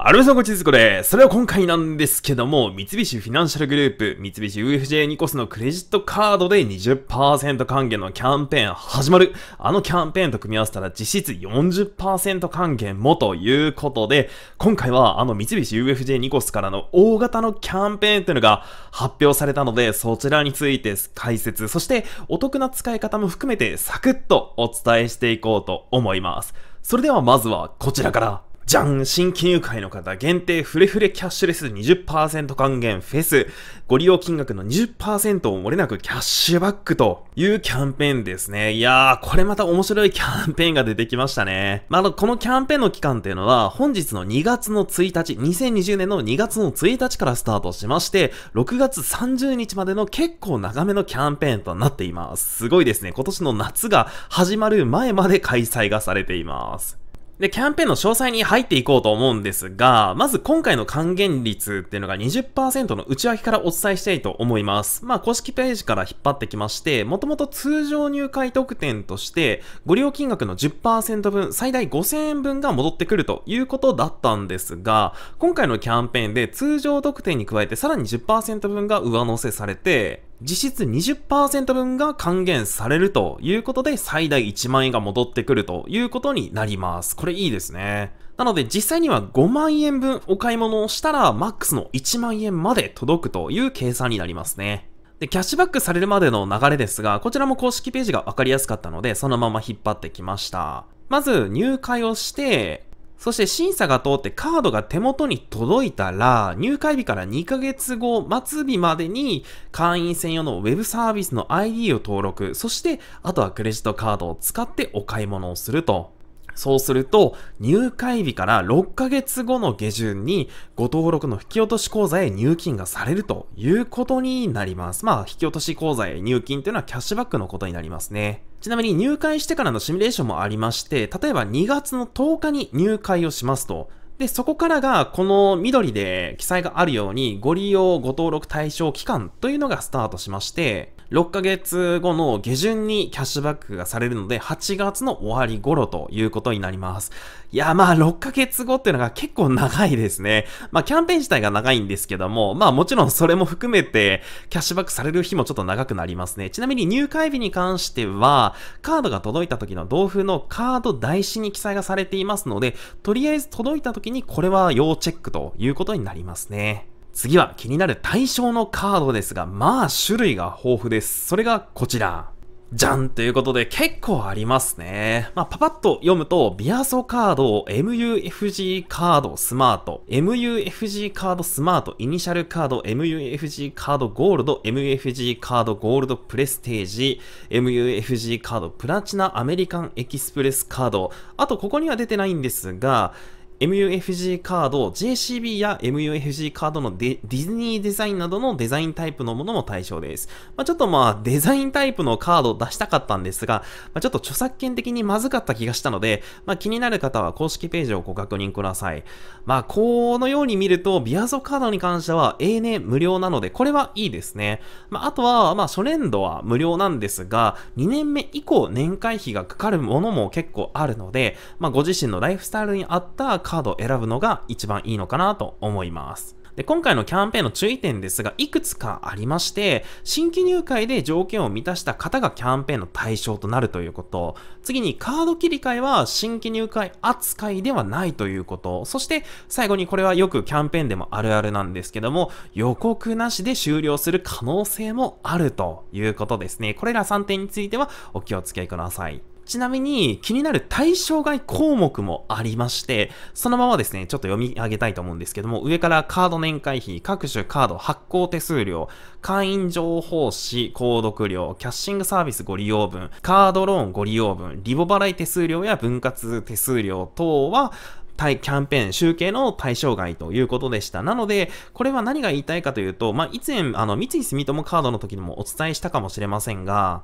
アルベさんこちす。こです。それは今回なんですけども、三菱フィナンシャルグループ、三菱 UFJ ニコスのクレジットカードで20%還元のキャンペーン始まる。あのキャンペーンと組み合わせたら実質40%還元もということで、今回はあの三菱 UFJ ニコスからの大型のキャンペーンというのが発表されたので、そちらについて解説、そしてお得な使い方も含めてサクッとお伝えしていこうと思います。それではまずはこちらから。じゃん新金入会の方限定フレフレキャッシュレス20%還元フェスご利用金額の20%を漏れなくキャッシュバックというキャンペーンですね。いやー、これまた面白いキャンペーンが出てきましたね。まあ、このキャンペーンの期間っていうのは本日の2月の1日、2020年の2月の1日からスタートしまして、6月30日までの結構長めのキャンペーンとなっています。すごいですね。今年の夏が始まる前まで開催がされています。で、キャンペーンの詳細に入っていこうと思うんですが、まず今回の還元率っていうのが20%の内訳からお伝えしたいと思います。まあ、公式ページから引っ張ってきまして、もともと通常入会特典として、ご利用金額の10%分、最大5000円分が戻ってくるということだったんですが、今回のキャンペーンで通常特典に加えてさらに10%分が上乗せされて、実質20%分が還元されるということで最大1万円が戻ってくるということになります。これいいですね。なので実際には5万円分お買い物をしたらマックスの1万円まで届くという計算になりますね。で、キャッシュバックされるまでの流れですが、こちらも公式ページがわかりやすかったので、そのまま引っ張ってきました。まず入会をして、そして審査が通ってカードが手元に届いたら、入会日から2ヶ月後、末日までに会員専用のウェブサービスの ID を登録、そしてあとはクレジットカードを使ってお買い物をすると。そうすると、入会日から6ヶ月後の下旬に、ご登録の引き落とし口座へ入金がされるということになります。まあ、引き落とし口座へ入金というのはキャッシュバックのことになりますね。ちなみに入会してからのシミュレーションもありまして、例えば2月の10日に入会をしますと、で、そこからが、この緑で記載があるように、ご利用、ご登録対象期間というのがスタートしまして、6ヶ月後の下旬にキャッシュバックがされるので、8月の終わり頃ということになります。いや、まあ、6ヶ月後っていうのが結構長いですね。まあ、キャンペーン自体が長いんですけども、まあ、もちろんそれも含めて、キャッシュバックされる日もちょっと長くなりますね。ちなみに入会日に関しては、カードが届いた時の同封のカード台紙に記載がされていますので、とりあえず届いた時にこれは要チェックということになりますね。次は気になる対象のカードですが、まあ種類が豊富です。それがこちら。じゃんということで結構ありますね。まあ、パパッと読むと、ビアソカード、MUFG カード、スマート、MUFG カード、スマート、イニシャルカード、MUFG カード、ゴールド、MUFG カード、ゴールド、プレステージ、MUFG カード、プラチナ、アメリカン、エキスプレスカード。あと、ここには出てないんですが、MUFG カード、JCB や MUFG カードのディズニーデザインなどのデザインタイプのものも対象です。まあ、ちょっとまあデザインタイプのカードを出したかったんですが、まあ、ちょっと著作権的にまずかった気がしたので、まあ、気になる方は公式ページをご確認ください。まあこのように見ると、ビアゾカードに関しては永年無料なので、これはいいですね。まああとは、まあ初年度は無料なんですが、2年目以降年会費がかかるものも結構あるので、まあご自身のライフスタイルに合ったカードを選ぶのが一番いいのかなと思います。で、今回のキャンペーンの注意点ですが、いくつかありまして、新規入会で条件を満たした方がキャンペーンの対象となるということ、次にカード切り替えは新規入会扱いではないということ、そして最後にこれはよくキャンペーンでもあるあるなんですけども、予告なしで終了する可能性もあるということですね。これら3点についてはお気をつけください。ちなみに気になる対象外項目もありまして、そのままですね、ちょっと読み上げたいと思うんですけども、上からカード年会費、各種カード発行手数料、会員情報誌、購読料、キャッシングサービスご利用分、カードローンご利用分、リボ払い手数料や分割手数料等は、対キャンペーン、集計の対象外ということでした。なので、これは何が言いたいかというと、まあ、以前、あの、三井住友カードの時にもお伝えしたかもしれませんが、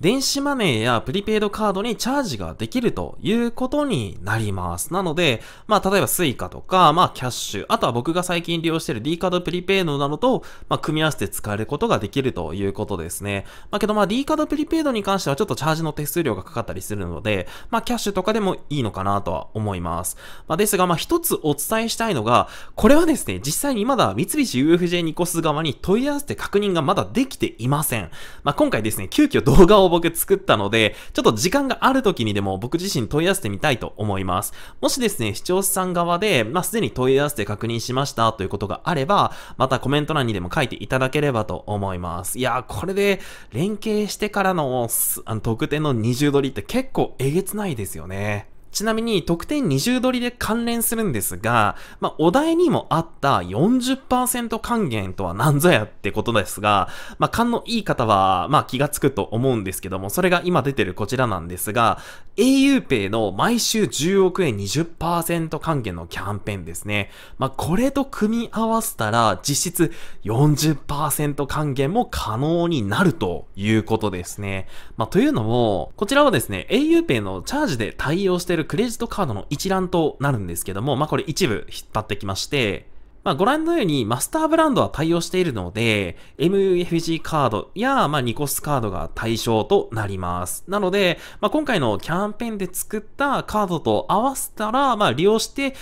電子マネーやプリペイドカードにチャージができるということになります。なので、まあ、例えば Suica とか、まあ、キャッシュ、あとは僕が最近利用している D カードプリペイドなどと、まあ、組み合わせて使えることができるということですね。まあ、けど、まあ、D カードプリペイドに関してはちょっとチャージの手数料がかかったりするので、まあ、キャッシュとかでもいいのかなとは思います。まあ、ですが、まあ、一つお伝えしたいのが、これはですね、実際にまだ三菱 UFJ ニコス側に問い合わせて確認がまだできていません。まあ、今回ですね、急遽動画をを僕作ったので、ちょっと時間がある時にでも僕自身問い合わせてみたいと思います。もしですね、視聴者さん側で、まあ、すでに問い合わせて確認しましたということがあれば、またコメント欄にでも書いていただければと思います。いやこれで連携してからの、あの、特典の20撮りって結構えげつないですよね。ちなみに得点20ドリで関連するんですが、まあ、お題にもあった40%還元とは何ぞやってことですが、まあ、勘のいい方は、まあ、気がつくと思うんですけども、それが今出てるこちらなんですが、auPay の毎週10億円20%還元のキャンペーンですね。まあ、これと組み合わせたら、実質40%還元も可能になるということですね。まあ、というのも、こちらはですね、auPay のチャージで対応してるるクレジットカードの一覧となるんですけども、まあこれ一部引っ張ってきまして、まあ、ご覧のようにマスターブランドは対応しているので、MUFG カードや、まあ、ニコスカードが対象となります。なので、まあ、今回のキャンペーンで作ったカードと合わせたら、まあ、利用して、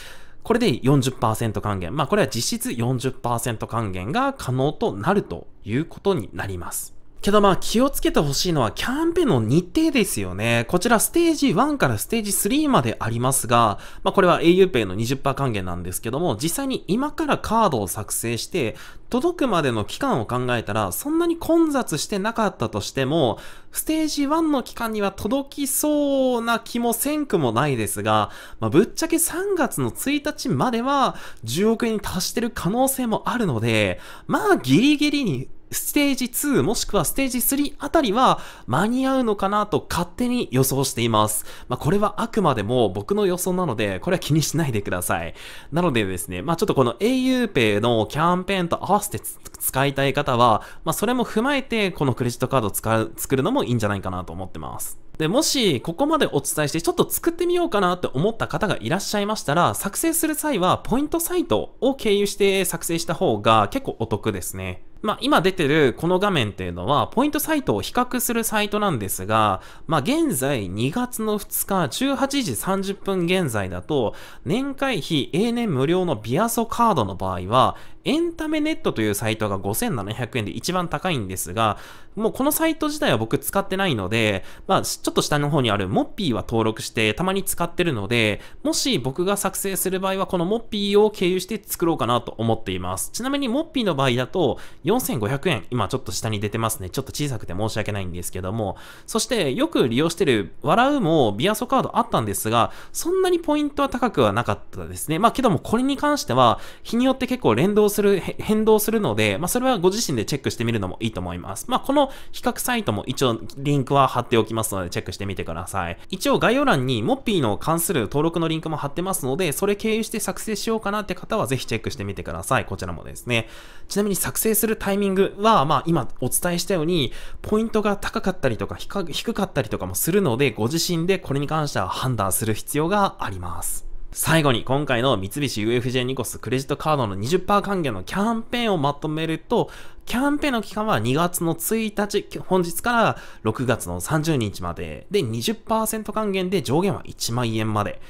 これで40%還元。まあ、これは実質40%還元が可能となるということになります。けどまあ気をつけてほしいのはキャンペーンの日程ですよね。こちらステージ1からステージ3までありますが、まあこれは auPay の20%還元なんですけども、実際に今からカードを作成して、届くまでの期間を考えたら、そんなに混雑してなかったとしても、ステージ1の期間には届きそうな気もせんくもないですが、まあ、ぶっちゃけ3月の1日までは10億円に達してる可能性もあるので、まあギリギリにステージ2もしくはステージ3あたりは間に合うのかなと勝手に予想しています。まあ、これはあくまでも僕の予想なので、これは気にしないでください。なのでですね、まあ、ちょっとこの auPay のキャンペーンと合わせて使いたい方は、まあ、それも踏まえて、このクレジットカードを使う、作るのもいいんじゃないかなと思ってます。で、もし、ここまでお伝えして、ちょっと作ってみようかなって思った方がいらっしゃいましたら、作成する際は、ポイントサイトを経由して作成した方が結構お得ですね。まあ、今出てるこの画面っていうのは、ポイントサイトを比較するサイトなんですが、まあ、現在2月の2日18時30分現在だと、年会費永年無料のビアソカードの場合は、エンタメネットというサイトが5700円で一番高いんですが、もうこのサイト自体は僕使ってないので、まあ、ちょっと下の方にあるモッピーは登録してたまに使ってるので、もし僕が作成する場合はこのモッピーを経由して作ろうかなと思っています。ちなみにモッピーの場合だと4500円、今ちょっと下に出てますね。ちょっと小さくて申し訳ないんですけども、そしてよく利用してる笑うもビアソカードあったんですが、そんなにポイントは高くはなかったですね。まあけどもこれに関しては日によって結構連動する、変動するので、まあ、それはご自身でチェックしてみるのもいいと思います。まあ、この比較サイトも一応リンクは貼っておきますので、チェックしてみてください。一応概要欄にモッピーの関する登録のリンクも貼ってますので、それ経由して作成しようかなって方はぜひチェックしてみてください。こちらもですね。ちなみに作成するタイミングは、まあ、今お伝えしたように、ポイントが高かったりとか、低かったりとかもするので、ご自身でこれに関しては判断する必要があります。最後に今回の三菱 UFJ ニコスクレジットカードの20%還元のキャンペーンをまとめると、キャンペーンの期間は2月の1日、本日から6月の30日まで。で、20%還元で上限は1万円まで。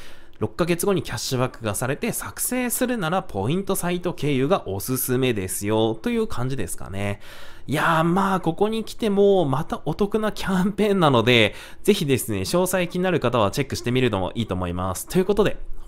6ヶ月後にキャッシュバックがされて作成するならポイントサイト経由がおすすめですよという感じですかね。いやーまあここに来てもまたお得なキャンペーンなのでぜひですね詳細気になる方はチェックしてみるのもいいと思います。ということで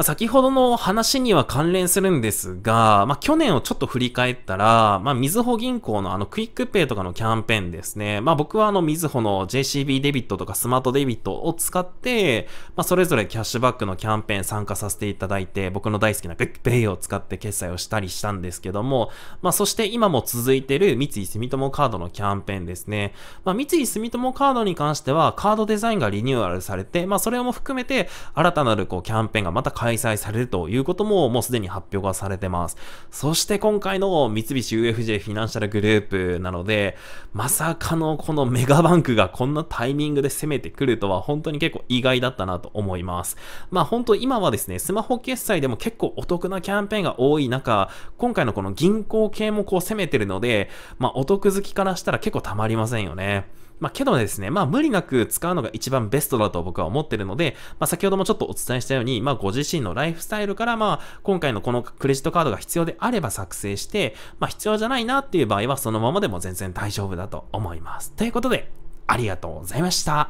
ま先ほどの話には関連するんですが、まあ、去年をちょっと振り返ったら、まあ、みずほ銀行のあのクイックペイとかのキャンペーンですね。まあ、僕はあのみずほの JCB デビットとかスマートデビットを使って、まあ、それぞれキャッシュバックのキャンペーン参加させていただいて、僕の大好きなクイックペイを使って決済をしたりしたんですけども、まあ、そして今も続いてる三井住友カードのキャンペーンですね。まあ、三井住友カードに関してはカードデザインがリニューアルされて、まあ、それも含めて新たなるこうキャンペーンがまた開開催されるということももうすでに発表がされてます。そして今回の三菱 UFJ フィナンシャルグループなので、まさかのこのメガバンクがこんなタイミングで攻めてくるとは本当に結構意外だったなと思います。まあ本当今はですね、スマホ決済でも結構お得なキャンペーンが多い中、今回のこの銀行系もこう攻めてるので、まあお得好きからしたら結構たまりませんよね。まあ、けどですね、まあ、無理なく使うのが一番ベストだと僕は思ってるので、まあ、先ほどもちょっとお伝えしたように、まあ、ご自身のライフスタイルから、まあ、今回のこのクレジットカードが必要であれば作成して、まあ、必要じゃないなっていう場合は、そのままでも全然大丈夫だと思います。ということで、ありがとうございました。